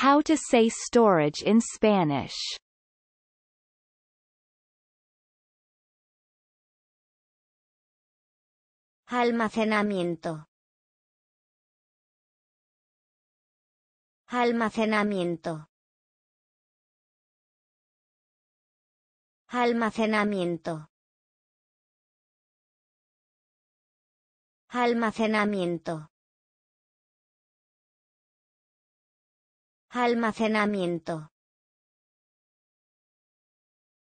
How to say storage in Spanish Almacenamiento Almacenamiento Almacenamiento Almacenamiento Almacenamiento.